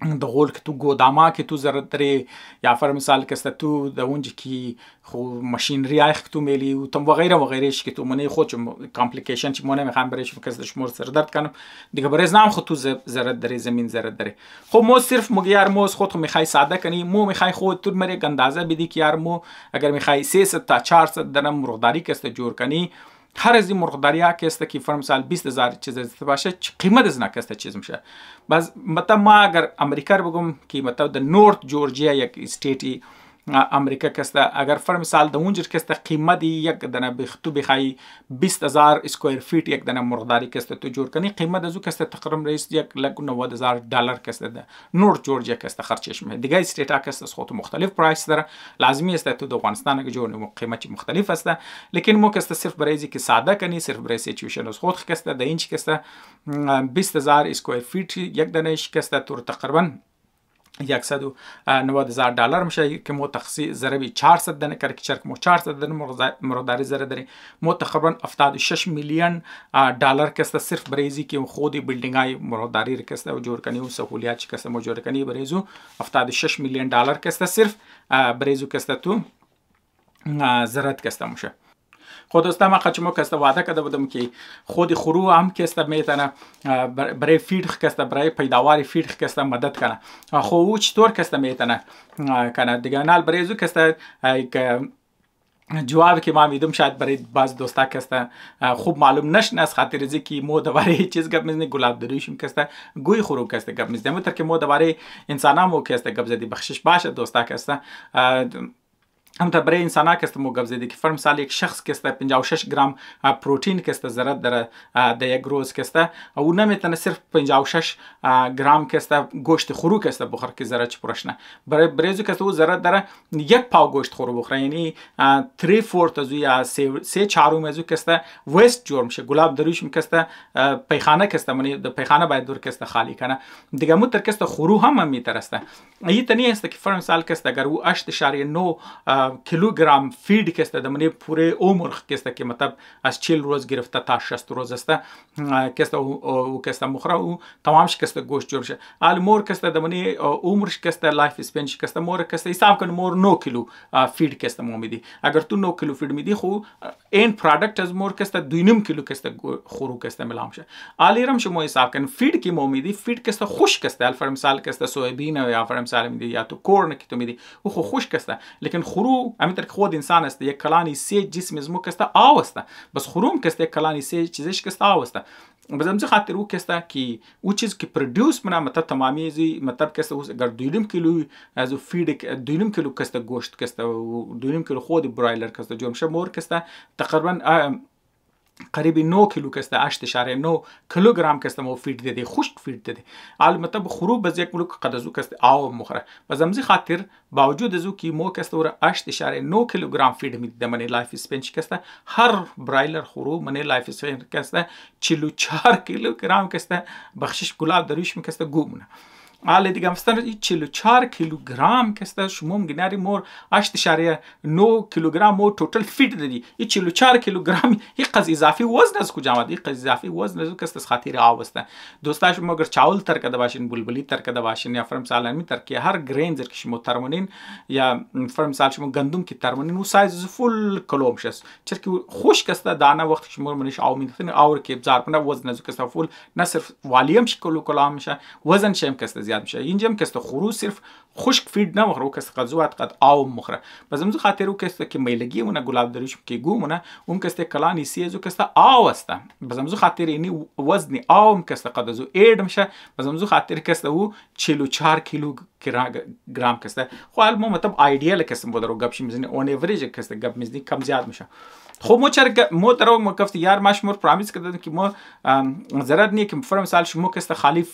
دغول که تو گوداما که تو زرتری یا فر مثال که تو د اونج کی خو ماشینری ایخ که تو میلی و تم و غیره و غیره که تو منی خود کامپلیکیشن چی مونه میخوام برش کس دشمور سر درد کنم دیگه برز نام خود تو زرد دری زمین زرد دری خب مو صرف مو یار مو خود خو میخای ساده کنی مو میخای خود تو مری اندازه بدی که یار مو اگر میخای 300 تا 400 درم مقداری کس جور کنی هر از این مرغ دریا که است که فرم سال 20000 چیز است باشه قیمت از نکسته چیز میشه باز مطلب ما اگر امریکا رو بگم که مطلب د نورت جورجیا یک استیتی امریکا کسته اگر فر مثال د اونجر کسته قیمت یک دنه بختو بخای 20000 اسکوئر فیت یک دنه مقداری کسته تو جوړ کنی قیمت ازو کسته تقریبا رئیس یک لک 90000 ډالر کسته ده نور جورجیا کسته خرچش مه دیگه استیتا کسته خود مختلف پرایس داره لازمی است تو د افغانستان کې جوړ قیمت مختلف است لیکن مو کسته صرف برای کی ساده کنی صرف برای سیچویشن از خود کسته د انچ کسته 20000 اسکوئر فیت یک دنه کسته تر تقریبا 190 هزار دلار میشه که متخصص ضرب 400 دنه کرد که چرک مو 400 دنه مرداری ذره داره متقربا 76 میلیون دلار کسته صرف بریزی که خودی بلڈنگ های مرداری کسته جوړ کنی او سہولیات کسته مو جوړ کنی بریزو 76 میلیون دلار کسته صرف بریزو کسته تو ضرورت کسته میشه خودستم قچمو کسته وعده کرده بودم که خود خرو هم کسته میتونه برای فیدخ کسته برای پیداوار فیدخ کسته مدد کنه خو او چطور کسته میتونه کنه دیگه نال برای زو کسته جواب که ما میدم شاید برای بعض دوستا کسته خوب معلوم نشن از خاطر ازی که مو دوباره چیز گپ میزنه گلاب درویشم کسته گوی خورو کسته گپ میزنه متر که مو دوباره انسانا مو کسته گپ زدی بخشش باشه دوستا کسته هم تبره انسانا که است مگوزیده که فرم سال یک شخص که است 56 گرم پروتین که است ذرت در در یک روز که است او نمیتونه صرف 56 گرم که است گوشت خورو که است بخور که ذرت چپرشنه برای بریزو که است او ذرت در یک پاو گوشت خورو بخوره یعنی 3 فورت از یا 3 4 از که است وست جور میشه گلاب دروش می که است پیخانه که است من د پیخانه باید دور که است خالی کنه دیگه مو تر که است خورو هم می ترسته این تنی است که فرم سال که است اگر او 8.9 کیلوگرم فیلد کسته د منی پوره عمر کسته کی مطلب از 40 روز گرفته تا 60 روز است کسته او کسته مخره او تمام شکسته گوش جوړ شه ال مور کسته د منی عمر شکسته لایف سپین شکسته مور کسته حساب کن مور نو کیلو فیلد کسته مو میدی اگر تو نو کیلو فیلد میدی خو این پروڈکٹ از مور کسته دوینم کیلو کسته خورو کسته ملام شه ال رم شمو حساب کن فیلد کی مو میدی فیلد کسته خوش کسته الفرمسال کسته سویبین یا فرمسال میدی یا تو کورن کی تو میدی خو خوش کسته لیکن خورو bu amintir xod insanıstı yakalanı se cismizmu kasta avasta. Bas xurum kasta yakalanı se çiziş kasta avasta. بس همزه خاطر وو کستا کی او چیز کی پروډوس منا مطلب تمامي زی مطلب کستا اوس اگر دویلم کیلو از فیډ دویلم کیلو کستا گوشت کستا دویلم کیلو خود برایلر کستا جوړ شه مور کستا تقریبا قریب 9 کیلو کسته 8.9 کیلوگرم کسته مفید دي خوشت فید دي البته بخرو بز یک ملک قدزو کسته او مخره بزمزي خاطر باوجود ازو کی مو کسته ور 8.9 کیلوگرم فید می د منی لایف سپنچ کسته هر برایلر خرو منی لایف سپنچ کسته 44 کیلوگرم کسته بخشش ګلاب درویش می کسته ګومنه حالا دیگه مثلا 44 کیلوگرم که است شما میگنری مور 8.9 کیلوگرم مور ټوټل فیټ دی این 44 کیلوگرم یک قز اضافی وزن از کجا آمد یک قز اضافی وزن از کس از خاطر آوسته دوستا شما اگر چاول ترک دواشین بلبلی ترک دواشین یا فرم سالمی ترک هر گرین زر که شما ترمونین یا فرم سال شما گندم که ترمونین او سایز فول کلوم شس چرکی خوش کسته دانه وقت شما منش او میدتن اور که بزار کنه وزن از کس فول نه صرف والیوم شکلو کلام میشه وزن شم کسته زیاد میشه اینجا هم کسته خورو صرف خشک فید نمخوره و کسته قزوات قد آو مخوره به زمزو خاطر او کسته که میلگی مونه گلاب دروش که گومونه اون کسته کلانی سیزو کسته آو استه به زمزو خاطر اینی وزن آو هم کسته قد ازو ایډ میشه به زمزو خاطر کسته او 44 کیلو گرام کسته خو المو مطلب آیډیال کسته بودرو گپ شمزنی اون اوریج کسته گپ مزنی کم زیاد میشه خو مو چر مو درو مو کفته یار مشمور پرامیس کده که مو ضرر نیه که فرم سال شمو کسته خالی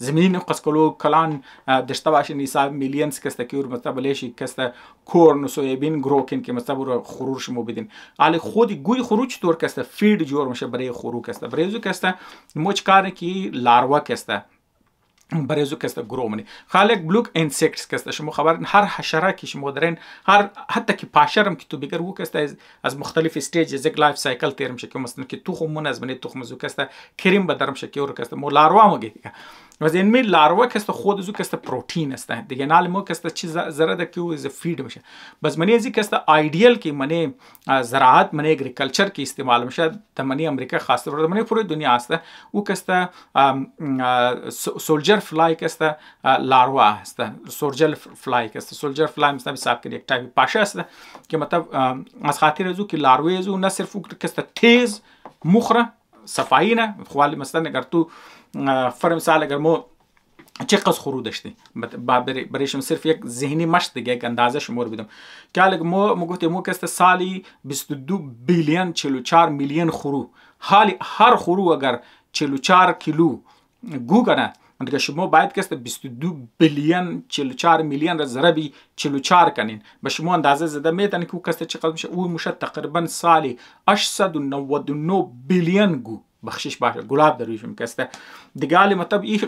zemljini kaskolu kalan deshta bashin isab millions kasta ki ur matlab leshi kasta korn soyabin grokin ki matlab ur khurush mo bidin ali khodi gui khuruch tor kasta feed jor mishe bare khuru kasta brezu kasta mochkar ki larva kasta برزو کسته گرومنی خالق بلوک انسیکٹس کسته شما خبر هر حشره که شما درین هر حتی که پاشرم که تو بگر وو کسته از, از مختلف استیج از یک لایف سایکل تیرم شکی مثلا که تو خمون از بنی تو خمزو کسته کریم بدرم شکی اور کسته مو لاروامو گیدی az enmi larva kasta خود از کسته پروتین است دیگه نال مو کسته چیز ذره د کیو از فیڈ میشه بس منی از کسته آیډیل کی منی زراعت منی اگریکلچر کی استعمال میشه د منی امریکا خاص طور منی پوری دنیا است او کسته سولجر فلای کسته لاروا است سولجر فلای کسته سولجر فلای مثلا حساب کړي یک ټایپ پاشا است کی مطلب از خاطر ازو کی لاروی ازو نه صرف کسته تیز مخره صفایی نه خوالی مثلا اگر تو فر مثال اگر ما چه قص خورو داشتی برایشم صرف یک ذهنی مشت دیگه یک اندازه شمار بدم که الگ ما ما گفتیم ما کست سالی 22 بیلیون 44 میلیون خورو حال هر خورو اگر 44 کیلو گو کنه Adică și mo baید که است 22 بیلیون 44 میلیون را ضرب 44 کنین به شما اندازه زده میتن که او کسی چقدر میشه او میشه تقریبا سالی 899 بیلیون گو بخشش باشه گلاب در روشم کسته دیگه علی مطلب ای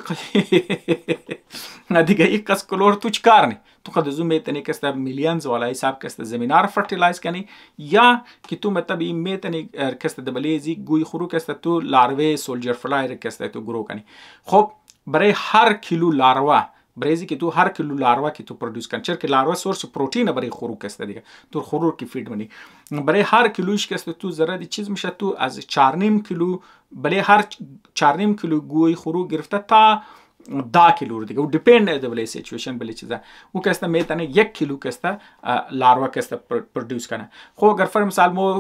دیگه ای کس کلور تو چکار نی تو خود زو میتنی کسته میلیونز والا حساب کسته زمینار فرٹیلائز کنی یا که تو مطلب ای میتنی کسته دبلیزی گوی خورو کسته تو لاروی سولجر فلای کسته تو گرو کنی خب برای هر کیلو لاروا برزی که تو هر کیلو لاروا که تو پرودوس کن چرا که لاروا سورس پروتئین برای خوراک است دیگه تو خوراک کی فید منی برای هر کیلوش که است تو ذره دی چیز میشه تو از 4 نیم کیلو بلې هر 4 نیم کیلو گوی خوراک گرفته تا دا کیلو دیگه او ډیپند د بلې سچویشن بلې چیزه او کسته مې تنه 1 کیلو کسته لاروا کسته پرودوس کنه خو اگر فر مثال مو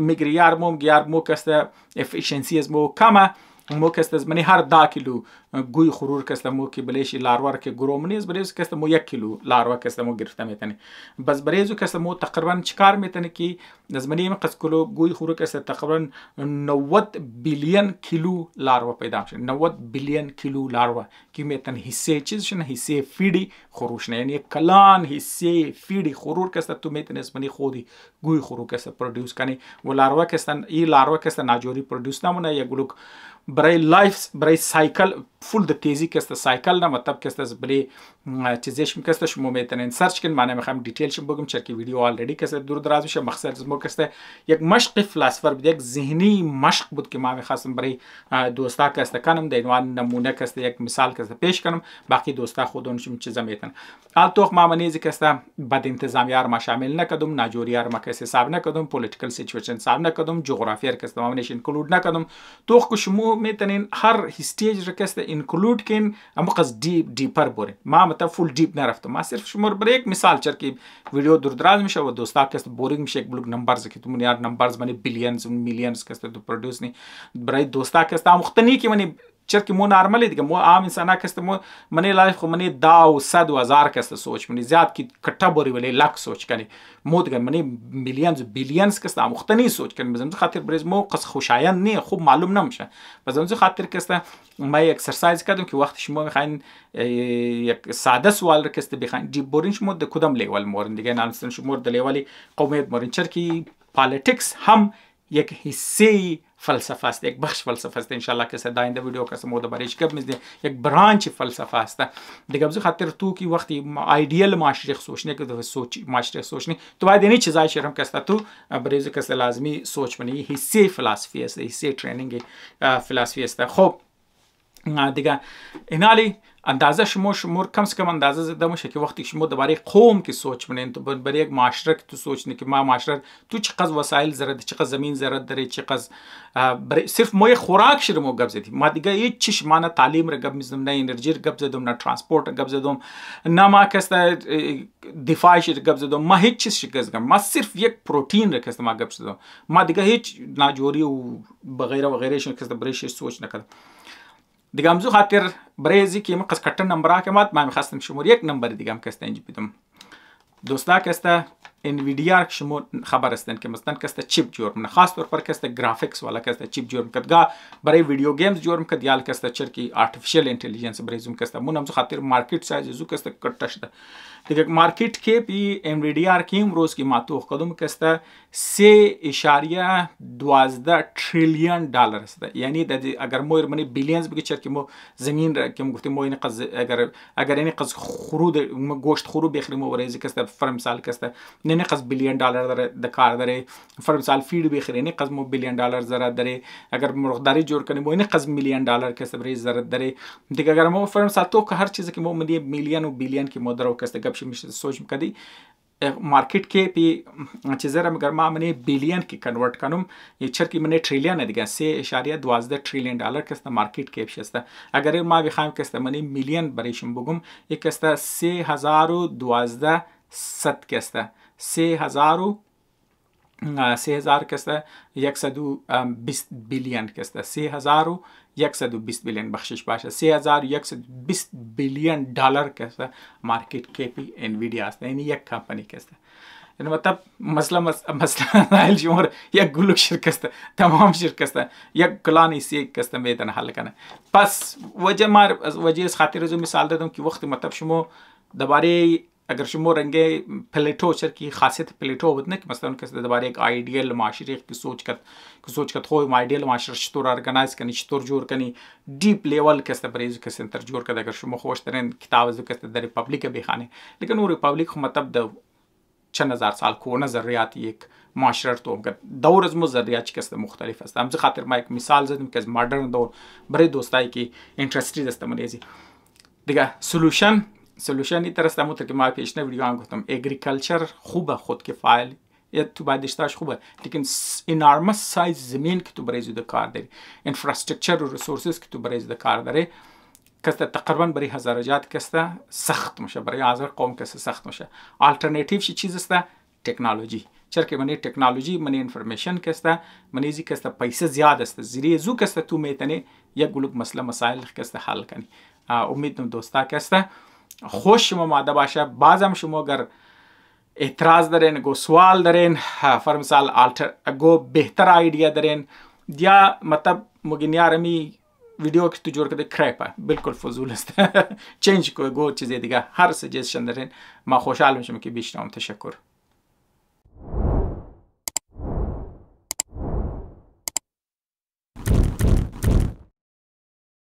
میګریار مو ګیار مو کسته افیشنسی از مو کمه مو kəsdə məni hər 2 kilo guy xurur kəsdə mə ki biləş larvar ki gromniz biləş kəsdə mə 1 kilo larva kəsdə mə girftə mətəni bəs biləz kəsdə mə təqribən çikar mətəni ki zməni mə qəs kilo guy xurur kəsdə təqribən 90 billion kilo larva पैदा होते नव्वद billion kilo larva कि में तन हिस्से चीज न हिस्से फीडी खरूश ने यानी कलान हिस्से फीडी खरूर के साथ तुम्हें तने इसमें खुद ही गुई खरू के साथ प्रोड्यूस करने वो लार्वा के साथ ये लार्वा के साथ नाजोरी प्रोड्यूस ना मना या गुलुक برای لایف برای سایکل فول د تیزی کسته سایکل نه مطلب کسته بلې چیزیش میکسته شما میتونین سرچ کن معنی میخوام دیتیل شم بگم چرا که ویدیو آلردی کسی دور دراز میشه مقصد از کسته یک مشق فلسفر بود یک ذهنی مشق بود که ما میخواستم برای دوستا کسته کنم د عنوان نمونه کسته یک مثال کسته پیش کنم باقی دوستا خودونشم چیزا میتن حال توخ ما منیز کسته بد انتظامی ما شامل نکدم ناجوری ما کسی حساب نکدم پولیټیکل سچویشن حساب نکدم جغرافیار کسته ما منیش انکلود نکدم توخ کو شما میتنین هر استیج رکسته انکلود کین ام قص ډیپ ډیپر بوره ما होता है फुल डीप नरफ्त मां सिर्फ शुमर बरेक मिसाल चर की वीडियो दुर्दराज में शव दोस्ता के बोरिंग में शेक ब्लुक नंबर्स की तुम यार नंबर्स माने बिलियंस मिलियंस के तो प्रोड्यूस नहीं बरे दोस्ता के ता मुख्तनी की माने چرکی مو نارمل دیگه مو عام انسانا کسته مو منی لایف خو منی دا او صد و هزار کسته سوچ منی زیاد کی کټګوري ولې لک سوچ کني مو دغه منی میلیونز بیلیونز کسته مختنی سوچ کني بزم خاطر برز مو قص خوشایند نه خوب معلوم نمیشه بزم خاطر کسته ما اکسرسایز کردم که وقتی شما میخواین یک ساده سوال را کسته بخواین جیب برین شما د کدام لیول مورن دیگه نامستن شما د لیول قومیت مورن چرکی پالیټکس هم یک حصه felsefe است یک بخش فلسفه است انشالله کسی داینده ویدیو کسی مورد برایش گپ میزنه یک برانچ فلسفه است دیگه بزو خاطر تو کی وقتی آیدیل معاشره سوچنے کے دفعہ سوچ معاشرے سوچنے تو بعد انہیں چیزائیں شرم کستا تو بریز کس لازمی سوچ بنی حصے فلاسفی است حصے ٹریننگ فلاسفی است خب دیگه اینالی اندازه شما شما کم سے کم اندازه زده میشه که وقتی شما درباره قوم که سوچ منین تو برای یک معاشره که تو سوچ نه که ما معاشره تو چقدر وسایل زرد چقدر زمین زرد داره چقدر برای صرف ما خوراک شده مو گپ زدیم ما دیگه هیچ چیش ما نه تعلیم را گپ میزدم نه انرژی را گپ زدم نه ترانسپورت را گپ زدم نه ما کسته دفاعش را گپ زدم ما هیچ چیز شکست گم ما صرف یک پروتین را کسته ما گپ زدم ما دیگه هیچ ناجوری و بغیره وغیره شون کسته برای سوچ نکردم Digam zu hatır Brezi ki kız kartın numara kemat, ben kastım şumur yek numara digam kesten cipidum. Dostlar keste انویدیا شما خبر هستن که مثلا کس چیپ جور من خاص طور پر کس گرافیکس والا کس چیپ جور کرد گا برای ویدیو گیمز جور کرد یال کس چرکی آرتفیشل انټيليجنس برای زوم کس مون هم خاطر مارکیټ سایز زو کس کټش ده دیگه مارکیټ کې پی انویدیا کې امروز کې ماتو قدم کس 3.12 تریلیون ډالر است یعنی د اگر مو یمنی بیلیونز بگی چرکی مو زمین را که گفتیم مو این قز اگر اگر این قز خرود گوشت خرو بخریم و ورزی کس فرم سال کس نقص بیلیون ډالر د کار درې فر مثال فیډ به خیر نقص مو بیلیون ډالر زره درې اگر مرغداری جوړ کنه مو نقص میلیون ډالر کسب ری زره درې دیگه اگر مو فر مثال تو که هر چیز کې مو مدي میلیون او بیلیون کې مو درو کسته گپ شي مشه سوچ کدي market के पे चीज़ अगर माँ मैंने बिलियन की कन्वर्ट करूँ ये छर की मैंने ट्रिलियन दिखा से इशारिया द्वाजद ट्रिलियन डॉलर किस्ता मार्केट के शस्ता अगर माँ विखाम किस्ता मैंने मिलियन बरेशम बुगुम ये किस्ता से हज़ारों द्वाजदा सत किस्ता سه هزار و سه هزار کسته یک سد و بیست بیلیون کسته سه هزار و یک سد و بیست بیلیون بخشش باشه سه هزار یک سد بیست بیلیون ڈالر کسته مارکیٹ کیپی انویڈیا است یعنی یک کمپنی کسته یعنی مطلب مثلا مثلا نایل جمهور یک گلوک شرکسته تمام شرکسته یک کلانی سی کسته میدن حل کنه پس وجه مار وجه از خاطر از مثال دادم که وقتی مطلب شما درباره اگر شما رنگ پلیٹو چر کی خاصیت پلیٹو بود نه که مثلا کسی درباره یک آیدیل معاشره که سوچ کرد که سوچ کرد خویم آیدیل معاشره چطور ارگنایز کنی چطور جور کنی دیپ لیول کسی برای زو کسی تر جور کرد اگر شما خوش ترین کتاب زو کسی در ریپبلیک بخانه لیکن او ریپبلیک خو مطلب د چند هزار سال کهنه ذریات یک معاشره تو هم دور از مو ذریات چی کسی مختلف است همزه خاطر ما یک مثال زدیم که از مدرن دور برای دوستایی که انترستری دستمون دیگه سولوشن سلوشنی درست همونطور که ما پیشنهاد هم گفتم اگریکلچر خوبه خود که فعال تو بعدشتاش خوبه لیکن انارمس سایز زمین که تو برای زده کار داری انفراسترکچر و ریسورسز که تو برای زده کار داری کسته تقریبا برای هزارجات کسته سخت میشه برای هزار قوم کسته سخت میشه آلترناتیو شی چیز است ټکنالوژي چرکه باندې ټکنالوژي باندې انفارمیشن کسته باندې ځی کسته پیسې زیات است زری زو کسته تو میتنه یا ګلوب مسله مسائل کسته حل کني امید نو دوستا کسته خوش شما ماده باشه بازم شما اگر اعتراض دارین گو سوال دارین فرمثال آلتر گو بهتر آئیڈیا دارین یا مطلب مگین یار امی ویدیو که تو جور کرده کریپ بالکل فضول است چنج کو گو چیز دیگه هر سجیشن دارین ما خوشحال میشم که بیشنام تشکر